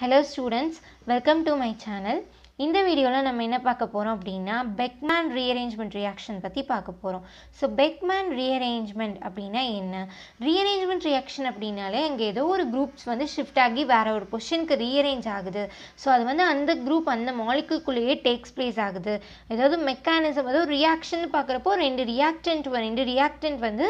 hello students welcome to my channel இந்த வீடியோவில் நம்ம என்ன பார்க்க போகிறோம் அப்படின்னா பெக்மேன் ரீஅரேஞ்ச்மெண்ட் ரியாக்ஷன் பற்றி பார்க்க போகிறோம் ஸோ பெக்மேன் ரீஅரேஞ்ச்மெண்ட் அப்படின்னா என்ன ரீஅரேஞ்ச்மெண்ட் ரியாக்ஷன் அப்படின்னாலே அங்கே ஏதோ ஒரு குரூப்ஸ் வந்து ஷிஃப்ட் ஆகி வேறு ஒரு பொஷனுக்கு ரீஅரேஞ்ச் ஆகுது ஸோ அது வந்து அந்த குரூப் அந்த மாலிக்குள்ளேயே டேக்ஸ் பிளேஸ் ஆகுது ஏதாவது மெக்கானிசம் ஏதோ ரியாக்ஷன் பார்க்குறப்போ ரெண்டு ரியாக்டன்ட் ரெண்டு ரியாக்டன்ட் வந்து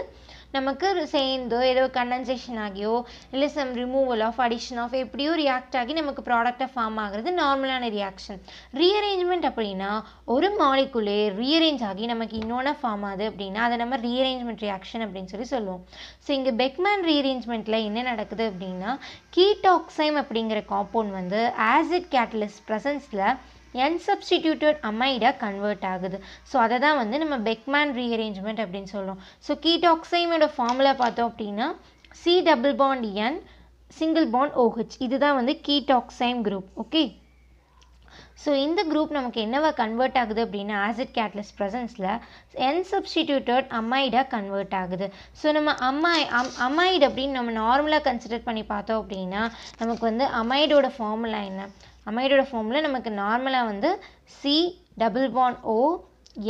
நமக்கு சேர்ந்தோ ஏதோ கண்டன்சேஷன் ஆகியோ இல்லை some removal of addition of எப்படியோ ரியாக்ட் ஆகி நமக்கு ப்ராடக்டை ஃபார்ம் ஆகிறது நார்மலான ரியாக்ஷன் ரீஅரேஞ்ச்மெண்ட் அப்படின்னா ஒரு மாலிகுலே ரீஅரேஞ்ச் ஆகி நமக்கு இன்னொன்று ஃபார்ம் ஆகுது அப்படின்னா அதை நம்ம ரீஅரேஞ்ச்மெண்ட் ரியாக்ஷன் அப்படின்னு சொல்லி சொல்லுவோம் ஸோ இங்கே பெக்மேன் ரீஅரேஞ்ச்மெண்ட்டில் என்ன நடக்குது அப்படின்னா கீடாக்சைம் அப்படிங்கிற காம்பவுண்ட் வந்து ஆசிட் கேட்டலிஸ்ட் ப்ரெசன்ஸில் அன்சப்ஸ்டிடியூட்டட் அமைடாக கன்வெர்ட் ஆகுது ஸோ அதை தான் வந்து நம்ம பெக்மேன் ரீஅரேஞ்ச்மெண்ட் அப்படின்னு சொல்கிறோம் ஸோ கீடாக்சைமோட ஃபார்முலா பார்த்தோம் அப்படின்னா C double bond N single bond OH இதுதான் வந்து கீடாக்சைம் குரூப் ஓகே ஸோ இந்த குரூப் நமக்கு என்னவா கன்வெர்ட் ஆகுது அப்படின்னா ஆசிட் கேட்லஸ் ப்ரெசன்ஸில் என் சப்ஸ்டிடியூட்டட் அமைடாக கன்வெர்ட் ஆகுது ஸோ நம்ம அம்மாய் அம் அமைடு அப்படின்னு நம்ம நார்மலாக கன்சிடர் பண்ணி பார்த்தோம் அப்படின்னா நமக்கு வந்து அமைடோட ஃபார்முலா என்ன அமைடோட ஃபார்மில் நமக்கு நார்மலாக வந்து C double bond O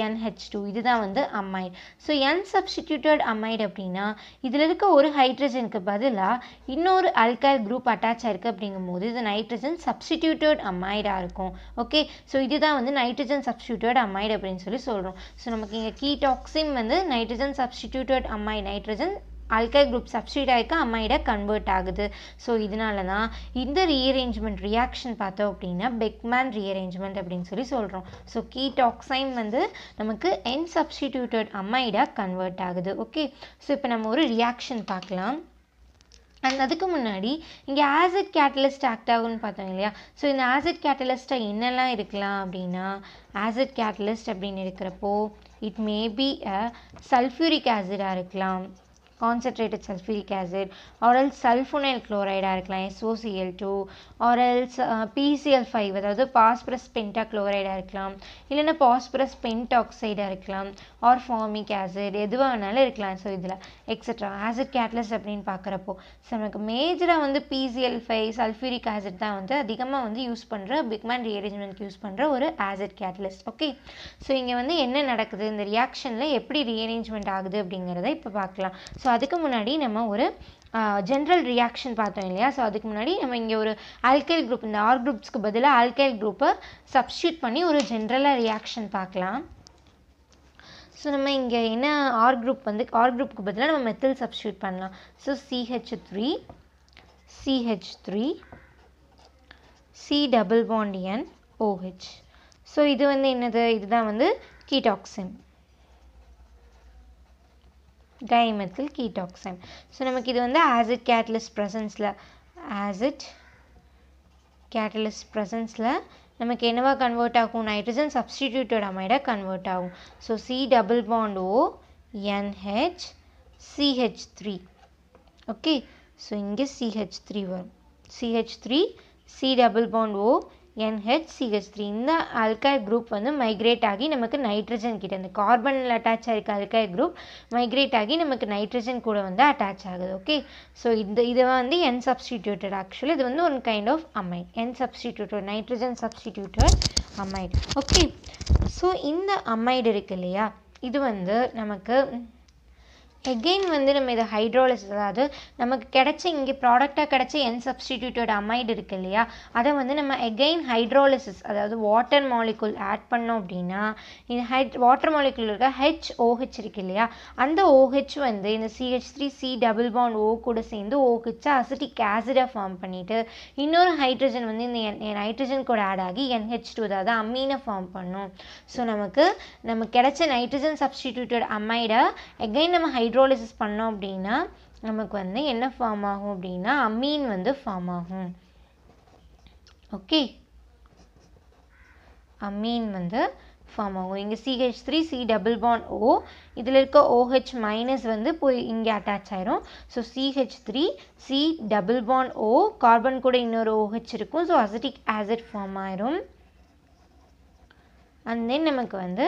NH two இதுதான் வந்து amide so N substituted amide அப்படின்னா இதில் இருக்க ஒரு ஹைட்ரஜனுக்கு பதிலாக இன்னொரு அல்கைல் குரூப் அட்டாச் ஆயிருக்கு அப்படிங்கும்போது இது நைட்ரஜன் சப்ஸ்டிடியூட்டட் அமைடாக இருக்கும் ஓகே ஸோ இதுதான் வந்து நைட்ரஜன் சப்ஸ்டியூட்டட் அமைட் அப்படின்னு சொல்லி சொல்கிறோம் ஸோ நமக்கு இங்கே கீ டாக்ஸிம் வந்து நைட்ரஜன் சப்ஸ்டிடியூட்டட் அமைட் நைட்ரஜன் அல்கை குரூப் சப்ஸ்டிடாய்க்கு அமைடாக கன்வெர்ட் ஆகுது ஸோ இதனால தான் இந்த ரீஅரேஞ்ச்மெண்ட் ரியாக்ஷன் பார்த்தோம் அப்படின்னா பெக்மேன் ரீஅரேஞ்ச்மெண்ட் அப்படின்னு சொல்லி சொல்கிறோம் ஸோ கீடாக்சைன் வந்து நமக்கு என் சப்ஸ்டிடியூட்டட் அமைடாக கன்வெர்ட் ஆகுது ஓகே ஸோ இப்போ நம்ம ஒரு ரியாக்ஷன் பார்க்கலாம் அண்ட் அதுக்கு முன்னாடி இங்கே ஆசிட் கேட்டலிஸ்ட் ஆக்ட் ஆகும்னு பார்த்தோம் இல்லையா ஸோ இந்த ஆசிட் கேட்டலிஸ்ட்டாக என்னெல்லாம் இருக்கலாம் அப்படின்னா ஆசிட் கேட்டலிஸ்ட் அப்படின்னு இருக்கிறப்போ இட் பி அ சல்ஃபியூரிக் ஆசிடாக இருக்கலாம் concentrated sulphuric acid or sulphonyl குளோரைடாக இருக்கலாம் SOCl two or PCl five அதாவது பாஸ்பரஸ் பென்டா குளோரைடாக இருக்கலாம் இல்லைன்னா பாஸ்பரஸ் ஆக்சைடாக இருக்கலாம் ஆர் ஃபார்மிக் ஆசிட் எதுவாக வேணாலும் இருக்கலாம் ஸோ இதில் எக்ஸட்ரா ஆசிட் கேட்லஸ் அப்படின்னு பார்க்குறப்போ ஸோ நமக்கு மேஜராக வந்து பிசிஎல் ஃபைவ் சல்ஃபியூரிக் ஆசிட் தான் வந்து அதிகமாக வந்து யூஸ் பண்ணுற பிக்மேன் ரீஅரேஞ்ச்மெண்ட் யூஸ் பண்ணுற ஒரு ஆசிட் கேட்லஸ் ஓகே ஸோ இங்கே வந்து என்ன நடக்குது இந்த ரியாக்ஷனில் எப்படி ரீஅரேஞ்ச்மெண்ட் ஆகுது அப்படிங்கிறத இப்போ பார்க்கலாம் ஸோ ஸோ அதுக்கு முன்னாடி நம்ம ஒரு ஜென்ரல் ரியாக்ஷன் பார்த்தோம் இல்லையா ஸோ அதுக்கு முன்னாடி நம்ம இங்கே ஒரு ஆல்கைல் குரூப் இந்த ஆர் குரூப்ஸ்க்கு பதிலாக ஆல்கைல் குரூப்பை சப்ஸ்டியூட் பண்ணி ஒரு ஜென்ரலாக ரியாக்ஷன் பார்க்கலாம் ஸோ நம்ம இங்கே என்ன ஆர் குரூப் வந்து ஆர் குரூப்புக்கு பதிலாக நம்ம மெத்தில் சப்ஸ்டியூட் பண்ணலாம் so CH three CH three C double bond N OH so இது வந்து என்னது இதுதான் வந்து கீடாக்சின் டைமெத்தில் கீட்டாக்சைம் ஸோ நமக்கு இது வந்து ஆசிட் கேட்டலிஸ்ட் ப்ரெசன்ஸில் ஆசிட் கேட்டலிஸ்ட் ப்ரெசன்ஸில் நமக்கு என்னவாக கன்வெர்ட் ஆகும் நைட்ரஜன் சப்ஸ்டிடியூட்டட் அமைடாக கன்வெர்ட் ஆகும் so C double bond O NH CH three okay so இங்கே சிஹெச் த்ரீ வரும் CH three C double bond O NH CH three இந்த அல்காய் குரூப் வந்து மைக்ரேட் ஆகி நமக்கு நைட்ரஜன் கிட்ட இந்த கார்பனில் அட்டாச் ஆகிருக்க அல்காய் குரூப் மைக்ரேட் ஆகி நமக்கு நைட்ரஜன் கூட வந்து அட்டாச் ஆகுது ஓகே ஸோ இந்த இதை வந்து என் சப்ஸ்டிடியூட்டட் ஆக்சுவலி இது வந்து one kind of amide N substituted nitrogen substituted amide okay so இந்த அமைடு இருக்கு இல்லையா இது வந்து நமக்கு எகெயின் வந்து நம்ம இதை ஹைட்ரோலிஸ் அதாவது நமக்கு கிடைச்ச இங்கே ப்ராடக்டாக கிடைச்ச என் சப்ஸ்டிடியூட்டட் அமைடு இருக்கு இல்லையா அதை வந்து நம்ம எகெயின் ஹைட்ரோலிசிஸ் அதாவது வாட்டர் மாலிகுல் ஆட் பண்ணோம் அப்படின்னா இந்த ஹைட் வாட்டர் மாலிகுல் இருக்க ஹெச் ஓஹெச் இருக்கு இல்லையா அந்த ஓஹெச் வந்து இந்த CH three C double bond O கூட சேர்ந்து ஓஹெச்சாக அசிட்டிக் ஆசிடாக ஃபார்ம் பண்ணிவிட்டு இன்னொரு ஹைட்ரஜன் வந்து இந்த என் நைட்ரஜன் கூட ஆட் ஆகி என்ஹெச் டூ அதாவது அம்மீனை ஃபார்ம் பண்ணும் ஸோ நமக்கு நமக்கு கிடைச்ச நைட்ரஜன் சப்ஸ்டிடியூட்டட் அமைடை எகெயின் நம்ம ஹைட்ரோ ஹைட்ரோலிசிஸ் பண்ணோம் அப்படின்னா நமக்கு வந்து என்ன ஃபார்ம் ஆகும் அப்படின்னா அமீன் வந்து ஃபார்ம் ஆகும் ஓகே அமீன் வந்து ஃபார்ம் ஆகும் இங்கே CH three C double bond O இதில் இருக்க ஓஹெச் மைனஸ் வந்து போய் இங்கே அட்டாச் ஆயிரும் so CH three C double bond O carbon கூட இன்னொரு ஓஹெச் இருக்கும் ஸோ அசிட்டிக் ஆசிட் ஃபார்ம் ஆயிரும் அண்ட் தென் நமக்கு வந்து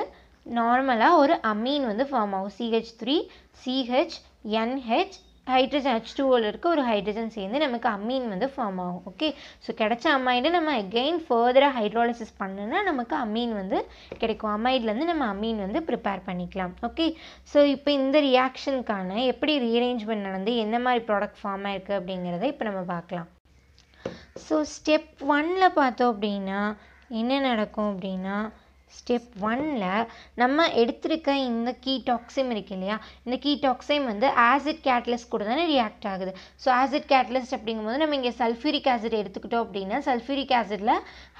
நார்மலாக ஒரு அமீன் வந்து ஃபார்ம் ஆகும் CH three CH NH hydrogen H டூவில் இருக்க ஒரு ஹைட்ரஜன் சேர்ந்து நமக்கு அமீன் வந்து ஃபார்ம் ஆகும் ஓகே ஸோ கிடைச்ச அமைடு நம்ம எகெயின் ஃபர்தராக ஹைட்ரோலிசிஸ் பண்ணுனா நமக்கு அமீன் வந்து கிடைக்கும் அமைட்லேருந்து நம்ம அமீன் வந்து ப்ரிப்பேர் பண்ணிக்கலாம் ஓகே ஸோ இப்போ இந்த ரியாக்ஷனுக்கான எப்படி ரீஅரேஞ்ச்மெண்ட் நடந்து என்ன மாதிரி ப்ராடக்ட் ஃபார்ம் ஆயிருக்கு அப்படிங்கிறத இப்போ நம்ம பார்க்கலாம் ஸோ ஸ்டெப் ஒன்னில் பார்த்தோம் அப்படின்னா என்ன நடக்கும் அப்படின்னா ஸ்டெப் ஒன்னில் நம்ம எடுத்திருக்க இந்த கீ டாக்ஸைம் இருக்குது இல்லையா இந்த கீ டாக்ஸைம் வந்து ஆசிட் கேட்லஸ் கூட தானே ரியாக்ட் ஆகுது ஸோ ஆசிட் கேட்லஸ்ட் அப்படிங்கும்போது நம்ம இங்கே சல்ஃபூரிக் ஆசிட் எடுத்துக்கிட்டோம் அப்படின்னா சல்ஃபூரிக் ஆசிடில்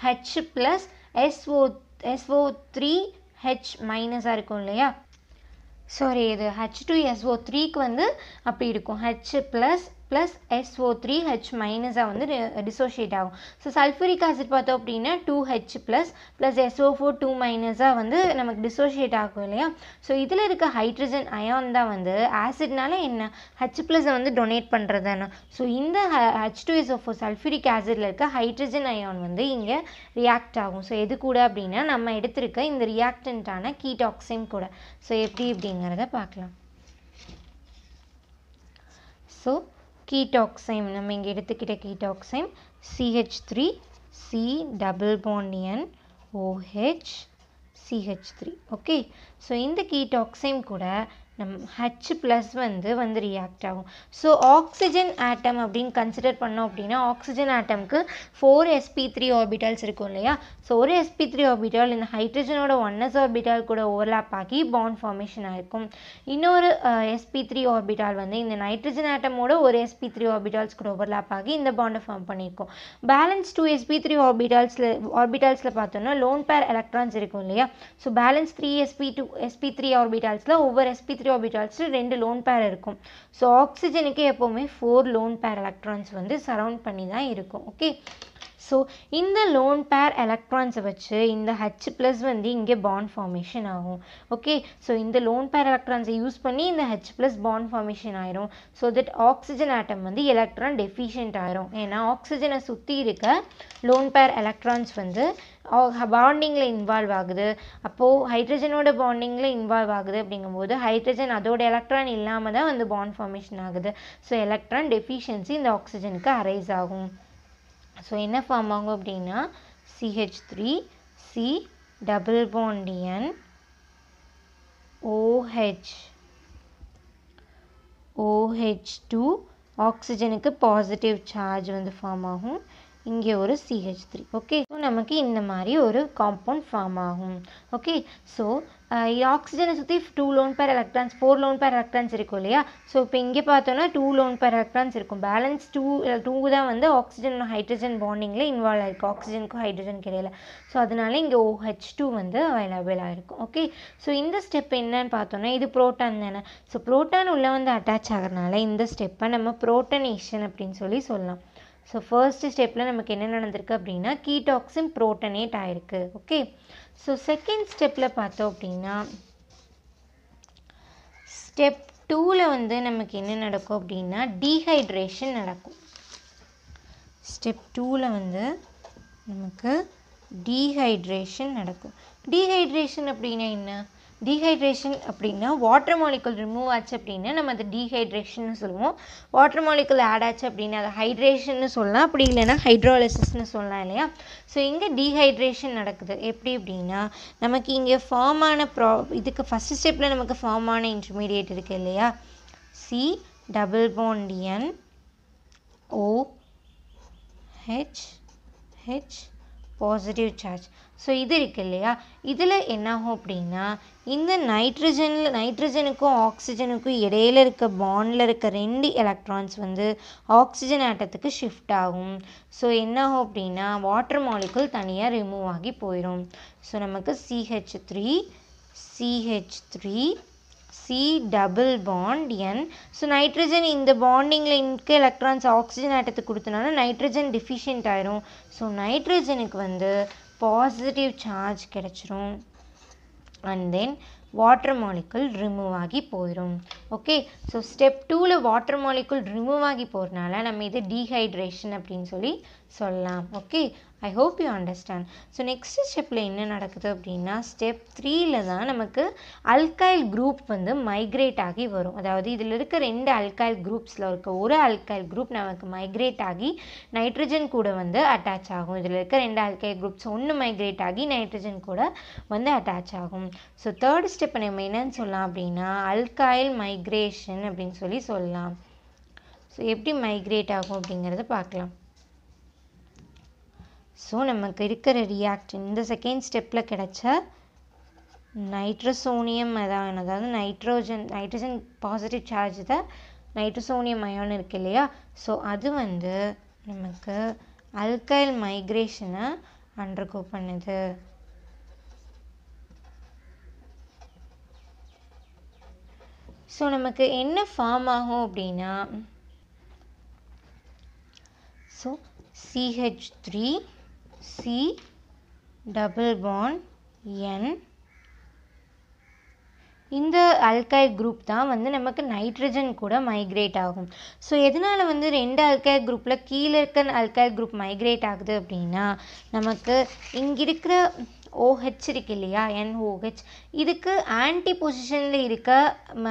H plus SO SO three H மைனஸாக இருக்கும் இல்லையா சாரி இது ஹெச் டூ எஸ்ஓ த்ரீக்கு வந்து அப்படி இருக்கும் H plus plus SO three H மைனஸாக வந்து டிசோஷியேட் ஆகும் ஸோ சல்ஃபூரிக் ஆசிட் பார்த்தோம் அப்படின்னா two H plus plus SO four two மைனஸாக வந்து நமக்கு டிசோஷியேட் ஆகும் இல்லையா ஸோ இதில் இருக்க ஹைட்ரஜன் அயான் தான் வந்து ஆசிட்னால என்ன ஹெச் ப்ளஸை வந்து டொனேட் பண்ணுறது ஸோ இந்த H two SO four sulphuric ஆசிடில் இருக்க ஹைட்ரஜன் அயான் வந்து இங்கே ரியாக்ட் ஆகும் ஸோ எது கூட அப்படின்னா நம்ம எடுத்திருக்க இந்த ரியாக்டன்ட்டான கீடாக்சின் கூட ஸோ எப்படி அப்படிங்கிறத பார்க்கலாம் ஸோ கீட்டாக்சைம் நம்ம இங்கே எடுத்துக்கிட்ட ketoxime CH three C double bond N OH CH three okay so இந்த கீட்டாக்சைம் கூட நம் ஹச் ப்ளஸ் வந்து வந்து ரியாக்ட் ஆகும் ஸோ ஆக்சிஜன் ஆட்டம் அப்படின்னு கன்சிடர் பண்ணோம் அப்படின்னா ஆக்சிஜன் ஆட்டம்க்கு ஃபோர் எஸ்பி த்ரீ ஆர்பிட்டால்ஸ் இருக்கும் இல்லையா ஸோ ஒரு எஸ்பி த்ரீ ஆர்பிட்டால் இந்த ஹைட்ரஜனோட எஸ் ஆர்பிட்டால் கூட ஓவர்லாப் ஆகி பாண்ட் ஃபார்மேஷன் ஆகிருக்கும் இன்னொரு எஸ்பி த்ரீ ஆர்பிட்டால் வந்து இந்த நைட்ரஜன் ஆட்டமோட ஒரு எஸ்பி த்ரீ ஆர்பிட்டால்ஸ் கூட ஓவர்லாப் ஆகி இந்த பாண்டை ஃபார்ம் பண்ணியிருக்கோம் பேலன்ஸ் டூ எஸ்பி த்ரீ ஆர்பிட்டால்ஸில் ஆர்பிட்டால்ஸில் பார்த்தோம்னா லோன் பேர் எலக்ட்ரான்ஸ் இருக்கும் இல்லையா so balance three sp two sp three ஆர்பிட்டால்ஸில் ஒவ்வொரு எஸ்பி த்ரீ ஆர்பிட்டால்ஸில் ரெண்டு லோன் பேர் இருக்கும் ஸோ ஆக்சிஜனுக்கு எப்போவுமே ஃபோர் லோன் பேர் எலக்ட்ரான்ஸ் வந்து சரவுண்ட் பண்ணி தான் இருக்கும் ஓகே ஸோ இந்த லோன் பேர் எலக்ட்ரான்ஸை வச்சு இந்த ஹச் ப்ளஸ் வந்து இங்கே பாண்ட் ஃபார்மேஷன் ஆகும் ஓகே ஸோ இந்த லோன் பேர் எலக்ட்ரான்ஸை யூஸ் பண்ணி இந்த ஹச் ப்ளஸ் பாண்ட் ஃபார்மேஷன் ஆயிரும் ஸோ தட் ஆக்சிஜன் ஆட்டம் வந்து எலக்ட்ரான் டெஃபிஷியன்ட் ஆயிரும் ஏன்னா ஆக்சிஜனை சுற்றி இருக்க லோன் பேர் எலக்ட்ரான்ஸ் வந்து பாண்டிங்கில் இன்வால்வ் ஆகுது அப்போது ஹைட்ரஜனோட பாண்டிங்கில் இன்வால்வ் ஆகுது அப்படிங்கும்போது ஹைட்ரஜன் அதோட எலக்ட்ரான் இல்லாமல் தான் வந்து பாண்ட் ஃபார்மேஷன் ஆகுது ஸோ எலக்ட்ரான் டெஃபிஷியன்சி இந்த ஆக்சிஜனுக்கு அரைஸ் ஆகும் ஸோ என்ன ஃபார்ம் ஆகும் அப்படின்னா CH three C double bond N OH OH two ஆக்சிஜனுக்கு பாசிட்டிவ் சார்ஜ் வந்து ஃபார்ம் ஆகும் இங்கே ஒரு சிஹெச் த்ரீ ஓகே ஸோ நமக்கு இந்த மாதிரி ஒரு காம்பவுண்ட் ஃபார்ம் ஆகும் ஓகே ஸோ ஆக்சிஜனை சுற்றி two lone pair electrons four lone pair electrons இருக்கும் இல்லையா ஸோ இப்போ இங்கே பார்த்தோன்னா டூ லோன் பேர் எலக்ட்ரான்ஸ் இருக்கும் பேலன்ஸ் டூ டூ தான் வந்து ஆக்சிஜன் ஹைட்ரஜன் பாண்டிங்கில் இன்வால்வ் ஆகிருக்கு ஆக்சிஜனுக்கும் ஹைட்ரஜனுக்கு கிடையில ஸோ அதனால இங்கே ஹெச் டூ வந்து அவைலபிள் ஆகிருக்கும் ஓகே ஸோ இந்த ஸ்டெப் என்னன்னு பார்த்தோன்னா இது ப்ரோட்டான் தானே ஸோ ப்ரோட்டான் உள்ளே வந்து அட்டாச் ஆகிறதுனால இந்த ஸ்டெப்பை நம்ம ப்ரோட்டனேஷன் அப்படின்னு சொல்லி சொல்லலாம் ஸோ ஃபர்ஸ்ட் ஸ்டெப்பில் நமக்கு என்ன நடந்திருக்கு அப்படின்னா கீடாக்சின் ப்ரோட்டனேட் ஆகிருக்கு ஓகே ஸோ செகண்ட் ஸ்டெப்பில் பார்த்தோம் அப்படின்னா ஸ்டெப் டூவில் வந்து நமக்கு என்ன நடக்கும் அப்படின்னா டீஹைட்ரேஷன் நடக்கும் ஸ்டெப் டூவில் வந்து நமக்கு டீஹைட்ரேஷன் நடக்கும் டீஹைட்ரேஷன் அப்படின்னா என்ன டீஹைட்ரேஷன் அப்படின்னா வாட்டர் மாலிகுல் ரிமூவ் ஆச்சு அப்படின்னா நம்ம அது டீஹைட்ரேஷன் சொல்லுவோம் வாட்டர் மாலிகுல் ஆட் ஆச்சு அப்படின்னா அதை ஹைட்ரேஷன் சொல்லலாம் அப்படி இல்லைன்னா ஹைட்ரோலிசிஸ்னு சொல்லலாம் இல்லையா ஸோ இங்கே டீஹைட்ரேஷன் நடக்குது எப்படி அப்படின்னா நமக்கு இங்கே ஃபார்ம் ஆன ப்ரா இதுக்கு ஃபஸ்ட் ஸ்டெப்பில் நமக்கு ஃபார்ம் ஆன இன்டர்மீடியேட் இருக்குது இல்லையா C double bond N O H H positive charge so இது இருக்குது இல்லையா இதில் என்னாகும் அப்படின்னா இந்த நைட்ரஜனில் நைட்ரஜனுக்கும் ஆக்சிஜனுக்கும் இடையில் இருக்க பாண்டில் இருக்க ரெண்டு எலக்ட்ரான்ஸ் வந்து ஆக்சிஜன் ஆட்டத்துக்கு ஷிஃப்ட் ஆகும் ஸோ என்னாகும் அப்படின்னா வாட்டர் மாலிகுல் தனியாக ரிமூவ் ஆகி போயிடும் ஸோ நமக்கு CH three CH three C double bond N so nitrogen இந்த பாண்டிங்கில் இன்க எலக்ட்ரான்ஸ் ஆக்சிஜன் ஆட்டத்தை கொடுத்தனால நைட்ரஜன் டிஃபிஷியன்ட் ஆயிரும் ஸோ நைட்ரஜனுக்கு வந்து பாசிட்டிவ் சார்ஜ் கிடச்சிரும் and then water molecule remove ஆகி போயிடும் ஓகே ஸோ ஸ்டெப் டூவில் வாட்டர் மாலிகுல் ரிமூவ் ஆகி போகிறனால நம்ம இது டீஹைட்ரேஷன் அப்படின்னு சொல்லி சொல்லலாம் okay I hope you understand so next ஸ்டெப்பில் என்ன நடக்குது அப்படின்னா ஸ்டெப் த்ரீயில் தான் நமக்கு அல்கைல் குரூப் வந்து மைக்ரேட் ஆகி வரும் அதாவது இதில் இருக்க ரெண்டு அல்கைல் குரூப்ஸில் இருக்க ஒரு அல்கைல் குரூப் நமக்கு மைக்ரேட் ஆகி நைட்ரஜன் கூட வந்து அட்டாச் ஆகும் இதில் இருக்க ரெண்டு அல்கைல் குரூப்ஸ் ஒன்று மைக்ரேட் ஆகி நைட்ரஜன் கூட வந்து அட்டாச் ஆகும் ஸோ தேர்ட் ஸ்டெப்பை நம்ம என்னன்னு சொல்லலாம் அப்படின்னா அல்கைல் மை மைக்ரேஷன் அப்படின்னு சொல்லி சொல்லலாம் ஸோ எப்படி மைக்ரேட் ஆகும் அப்படிங்கிறத பார்க்கலாம் ஸோ நமக்கு இருக்கிற ரியாக்டன் இந்த செகண்ட் ஸ்டெப்பில் கிடைச்ச நைட்ரசோனியம் அதான் அதாவது நைட்ரோஜன் நைட்ரஜன் பாசிட்டிவ் சார்ஜ் தான் நைட்ரசோனியம் அயோன் இருக்கு இல்லையா ஸோ அது வந்து நமக்கு அல்கைல் மைக்ரேஷனை அண்டர்கோ பண்ணுது ஸோ நமக்கு என்ன ஃபார்ம் ஆகும் அப்படின்னா so CH three C double bond N இந்த அல்கை குரூப் தான் வந்து நமக்கு நைட்ரஜன் கூட மைக்ரேட் ஆகும் ஸோ எதனால் வந்து ரெண்டு அல்கை குரூப்பில் கீழே இருக்க அல்கை குரூப் மைக்ரேட் ஆகுது அப்படின்னா நமக்கு இங்கே இருக்கிற ஓஹெச் இருக்கு இல்லையா என்ஓஹெச் இதுக்கு ஆன்டி பொசிஷனில் இருக்க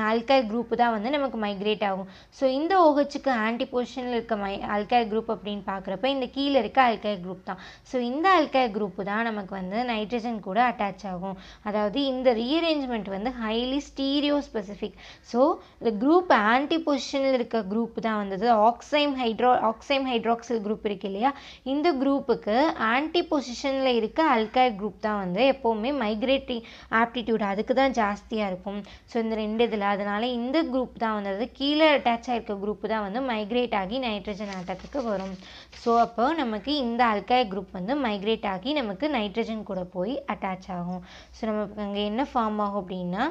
ஆல்கைல் குரூப் தான் வந்து நமக்கு மைக்ரேட் ஆகும் ஸோ இந்த ஓஹெச்சுக்கு ஆன்டி பொசிஷனில் இருக்க மை ஆல்கைல் குரூப் அப்படின்னு பார்க்குறப்ப இந்த கீழே இருக்க ஆல்கைல் குரூப் தான் ஸோ இந்த ஆல்கைல் குரூப் தான் நமக்கு வந்து நைட்ரஜன் கூட அட்டாச் ஆகும் அதாவது இந்த ரீஅரேஞ்ச்மெண்ட் வந்து ஹைலி ஸ்டீரியோ ஸ்பெசிஃபிக் ஸோ இந்த குரூப் ஆன்டி பொசிஷனில் இருக்க குரூப் தான் வந்தது oxime hydro oxime hydroxyl group இருக்கு இல்லையா இந்த குரூப்புக்கு ஆன்டி பொசிஷனில் இருக்க ஆல்கைல் குரூப் தான் தான் வந்து எப்போவுமே மைக்ரேட்டிங் ஆப்டிடியூட் அதுக்கு தான் ஜாஸ்தியாக இருக்கும் ஸோ இந்த ரெண்டு இதில் அதனால் இந்த குரூப் தான் அது கீழே அட்டாச் ஆகிருக்க குரூப் தான் வந்து மைக்ரேட் ஆகி நைட்ரஜன் ஆட்டத்துக்கு வரும் ஸோ அப்போ நமக்கு இந்த அல்காய் குரூப் வந்து மைக்ரேட் ஆகி நமக்கு நைட்ரஜன் கூட போய் அட்டாச் ஆகும் ஸோ நமக்கு அங்கே என்ன ஃபார்ம் ஆகும் அப்படின்னா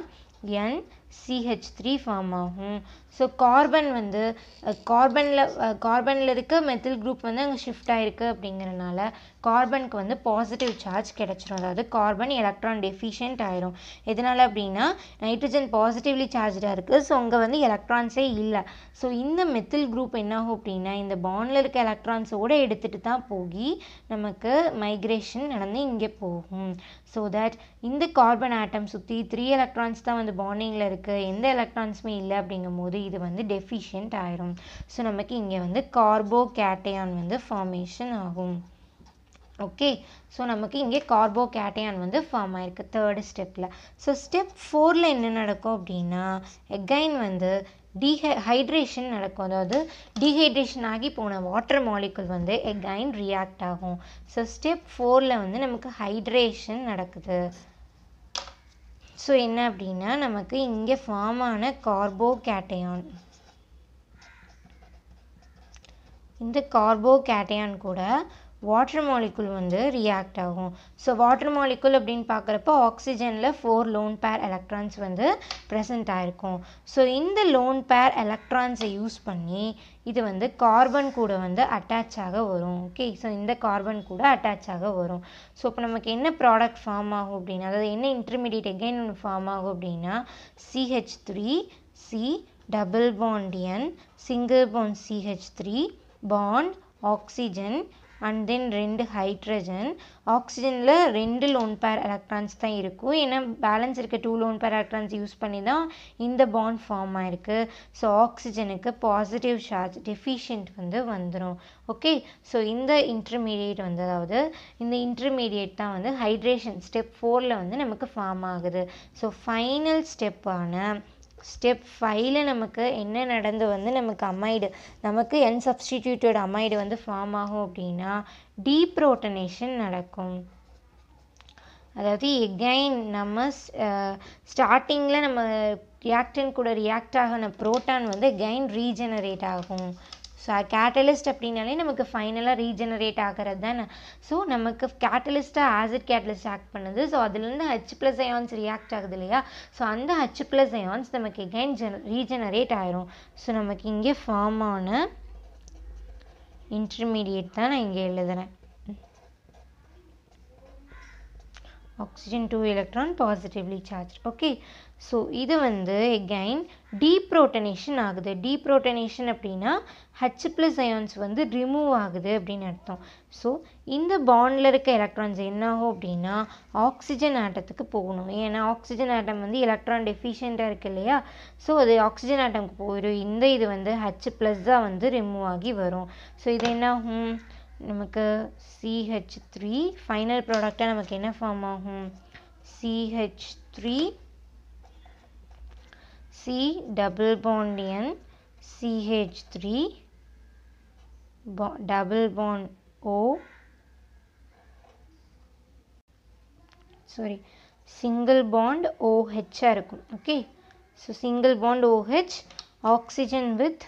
என் சிஹெச் த்ரீ ஃபார்ம் ஆகும் ஸோ கார்பன் வந்து கார்பனில் கார்பனில் இருக்க மெத்தில் குரூப் வந்து அங்கே ஷிஃப்ட் ஆகிருக்கு அப்படிங்கிறனால கார்பனுக்கு வந்து பாசிட்டிவ் சார்ஜ் கிடச்சிரும் அதாவது கார்பன் எலக்ட்ரான் டெஃபிஷியன்ட் ஆயிரும் எதனால் அப்படின்னா நைட்ரஜன் பாசிட்டிவ்லி சார்ஜாக இருக்குது ஸோ அங்கே வந்து எலக்ட்ரான்ஸே இல்லை ஸோ இந்த மெத்தில் குரூப் என்னாகும் அப்படின்னா இந்த பாண்டில் இருக்க எலக்ட்ரான்ஸோடு எடுத்துகிட்டு தான் போய் நமக்கு மைக்ரேஷன் நடந்து இங்கே போகும் ஸோ தட் இந்த கார்பன் ஆட்டம் சுற்றி த்ரீ எலக்ட்ரான்ஸ் தான் வந்து பாண்டிங்கில் இருக்குது எந்த எலக்ட்ரான்ஸுமே இல்லை அப்படிங்கும் போது இது வந்து டெஃபிஷியன்ட் ஆயிரும் ஸோ நமக்கு இங்கே வந்து கார்போ கேட்டையான் வந்து ஃபார்மேஷன் ஆகும் ஓகே ஸோ நமக்கு இங்கே கார்போ கேட்டையான் வந்து ஃபார்ம் ஆயிருக்கு தேர்டு ஸ்டெப்பில் ஸோ ஸ்டெப் ஃபோரில் என்ன நடக்கும் அப்படின்னா எகைன் வந்து டீஹை ஹைட்ரேஷன் நடக்கும் அதாவது டீஹைட்ரேஷன் ஆகி போன வாட்டர் மாலிக்குல் வந்து எகைன் ரியாக்ட் ஆகும் ஸோ ஸ்டெப் ஃபோரில் வந்து நமக்கு ஹைட்ரேஷன் நடக்குது ஸோ என்ன அப்படின்னா நமக்கு இங்கே ஃபார்ம் ஆன கார்போகேட்டையான் இந்த கார்போகேட்டையான் கூட வாட்டர் மாலிக்குல் வந்து ரியாக்ட் ஆகும் ஸோ வாட்டர் மாலிக்குல் அப்படின்னு பார்க்குறப்ப ஆக்சிஜனில் ஃபோர் லோன் பேர் எலக்ட்ரான்ஸ் வந்து ப்ரெசண்ட் ஆகிருக்கும் ஸோ இந்த லோன் பேர் எலக்ட்ரான்ஸை யூஸ் பண்ணி இது வந்து கார்பன் கூட வந்து அட்டாச் ஆக வரும் ஓகே ஸோ இந்த கார்பன் கூட அட்டாச் ஆக வரும் ஸோ இப்போ நமக்கு என்ன ப்ராடக்ட் ஃபார்ம் ஆகும் அப்படின்னா அதாவது என்ன இன்டர்மீடியட் எகைன் ஒன்று ஃபார்ம் ஆகும் அப்படின்னா CH three C double bond N single bond CH three bond oxygen and then ரெண்டு ஹைட்ரஜன் ஆக்சிஜனில் ரெண்டு லோன் பேர் எலக்ட்ரான்ஸ் தான் இருக்கும் ஏன்னா பேலன்ஸ் இருக்க two lone pair electrons use பண்ணி தான் இந்த பாண்ட் ஃபார்ம் ஆயிருக்கு ஸோ ஆக்சிஜனுக்கு பாசிட்டிவ் சார்ஜ் டெஃபிஷியன்ட் வந்து வந்துடும் ஓகே ஸோ இந்த இன்டர்மீடியேட் வந்து அதாவது இந்த இன்டர்மீடியேட் தான் வந்து ஹைட்ரேஷன் ஸ்டெப் ஃபோரில் வந்து நமக்கு ஃபார்ம் ஆகுது ஸோ ஃபைனல் ஸ்டெப்பான ஸ்டெப் ஃபைவ்ல நமக்கு என்ன நடந்து வந்து நமக்கு அமைடு நமக்கு என் சப்ஸ்டிடியூட்டட் அமைடு வந்து ஃபார்ம் ஆகும் அப்படின்னா டீப்ரோட்டனேஷன் நடக்கும் அதாவது எகைன் நம்ம ஸ்டார்டிங்கில் நம்ம ரியாக்டன் கூட ரியாக்ட் ஆகின ப்ரோட்டான் வந்து எகைன் ரீஜெனரேட் ஆகும் ஸோ கேட்டலிஸ்ட் அப்படின்னாலே நமக்கு ஃபைனலாக ரீஜெனரேட் ஆகிறது தானே ஸோ நமக்கு கேட்டலிஸ்ட்டாக ஆசிட் கேட்டலிஸ்ட் ஆக்ட் பண்ணுது ஸோ அதுலேருந்து ஹச் ப்ளஸ் அயான்ஸ் ரியாக்ட் ஆகுது இல்லையா ஸோ அந்த ஹச் ப்ளஸ் அயான்ஸ் நமக்கு எகைன் ஜென ரீஜெனரேட் ஆயிரும் ஸோ நமக்கு இங்கே ஃபார்ம் ஆன இன்டர்மீடியேட் தான் நான் இங்கே எழுதுகிறேன் oxygen two electron positively charge okay so இது வந்து எகைன் டீப்ரோட்டனேஷன் ஆகுது டீப்ரோட்டனேஷன் அப்படின்னா ஹச் ப்ளஸ் அயான்ஸ் வந்து ரிமூவ் ஆகுது அப்படின்னு அர்த்தம் ஸோ இந்த பாண்டில் இருக்க எலக்ட்ரான்ஸ் என்னாகும் அப்படின்னா ஆக்சிஜன் ஆட்டத்துக்கு போகணும் ஏன்னா ஆக்சிஜன் ஆட்டம் வந்து எலக்ட்ரான் டெஃபிஷியண்ட்டாக இருக்குது இல்லையா ஸோ அது ஆக்சிஜன் ஆட்டம்க்கு போயிடும் இந்த இது வந்து ஹச் பிளஸ் தான் வந்து ரிமூவ் ஆகி வரும் ஸோ இது என்னாகும் നമുക്ക് CH3 ഫൈനൽ പ്രോഡക്റ്റ് ആണ് നമുക്ക് എന്ന ഫോം ആകും CH3 C double bond N CH3 bond double bond O sorry single bond OH ആക്കും okay so single bond OH oxygen with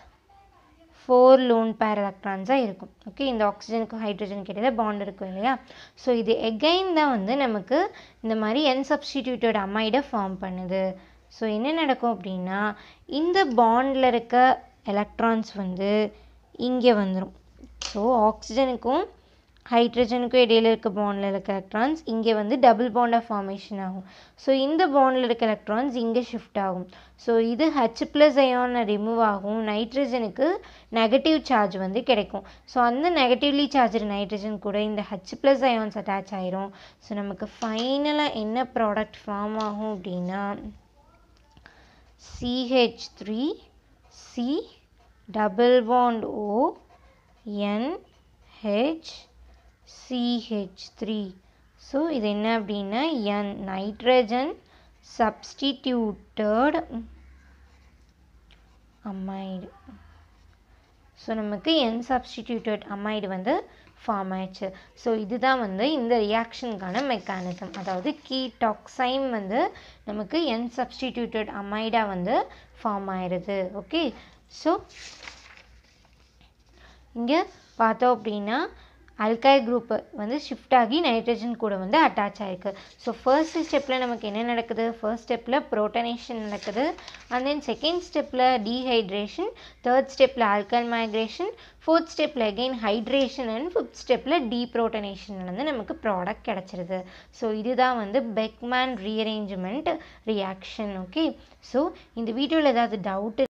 four lone pair எலக்ட்ரான்ஸாக இருக்கும் ஓகே இந்த ஆக்சிஜனுக்கு ஹைட்ரஜன் கிடையாது பாண்ட் இருக்கும் இல்லையா ஸோ இது எகைன் தான் வந்து நமக்கு இந்த மாதிரி என் சப்ஸ்டிடியூட்டட் அமைடை ஃபார்ம் பண்ணுது ஸோ என்ன நடக்கும் அப்படின்னா இந்த பாண்டில் இருக்க எலக்ட்ரான்ஸ் வந்து இங்கே வந்துடும் ஸோ ஆக்சிஜனுக்கும் ஹைட்ரஜனுக்கும் இடையில் இருக்க பாண்டில் இருக்க எலக்ட்ரான்ஸ் இங்கே வந்து டபுள் பாண்டாக ஃபார்மேஷன் ஆகும் ஸோ இந்த பாண்டில் இருக்க எலக்ட்ரான்ஸ் இங்கே ஷிஃப்ட் ஆகும் ஸோ இது ஹச் ப்ளஸ் அயான் ரிமூவ் ஆகும் நைட்ரஜனுக்கு நெகட்டிவ் சார்ஜ் வந்து கிடைக்கும் ஸோ அந்த நெகட்டிவ்லி சார்ஜ் நைட்ரஜன் கூட இந்த ஹச் ப்ளஸ் அயான்ஸ் அட்டாச் ஆகிரும் ஸோ நமக்கு ஃபைனலாக என்ன ப்ராடக்ட் ஃபார்ம் ஆகும் அப்படின்னா CH three C double bond O NH CH three so இது என்ன அப்படின்னா N nitrogen substituted amide so நமக்கு என் சப்ஸ்டிடியூட்டட் அமைடு வந்து ஃபார்ம் ஆயிடுச்சு ஸோ இதுதான் வந்து இந்த ரியாக்ஷனுக்கான மெக்கானிசம் அதாவது கீ டாக்ஸைம் வந்து நமக்கு என் சப்ஸ்டிடியூட்டட் அமைடாக வந்து ஃபார்ம் ஆயிடுது ஓகே ஸோ இங்கே பார்த்தோம் அப்படின்னா அல்கைல் குரூப் வந்து ஷிஃப்ட் ஆகி நைட்ரஜன் கூட வந்து அட்டாச் ஆகிருக்கு ஸோ ஃபர்ஸ்ட் ஸ்டெப்பில் நமக்கு என்ன நடக்குது ஃபர்ஸ்ட் ஸ்டெப்பில் ப்ரோட்டனேஷன் நடக்குது அண்ட் தென் செகண்ட் ஸ்டெப்பில் டீஹைட்ரேஷன் தேர்ட் ஸ்டெப்பில் ஆல்கல் மைக்ரேஷன் ஃபோர்த் ஸ்டெப்பில் அகெயின் ஹைட்ரேஷன் அண்ட் ஃபிஃப்த் ஸ்டெப்பில் டீப்ரோட்டனேஷன் வந்து நமக்கு ப்ராடக்ட் கிடச்சிருது ஸோ இதுதான் வந்து Beckmann rearrangement reaction okay so இந்த வீடியோவில் ஏதாவது டவுட்டு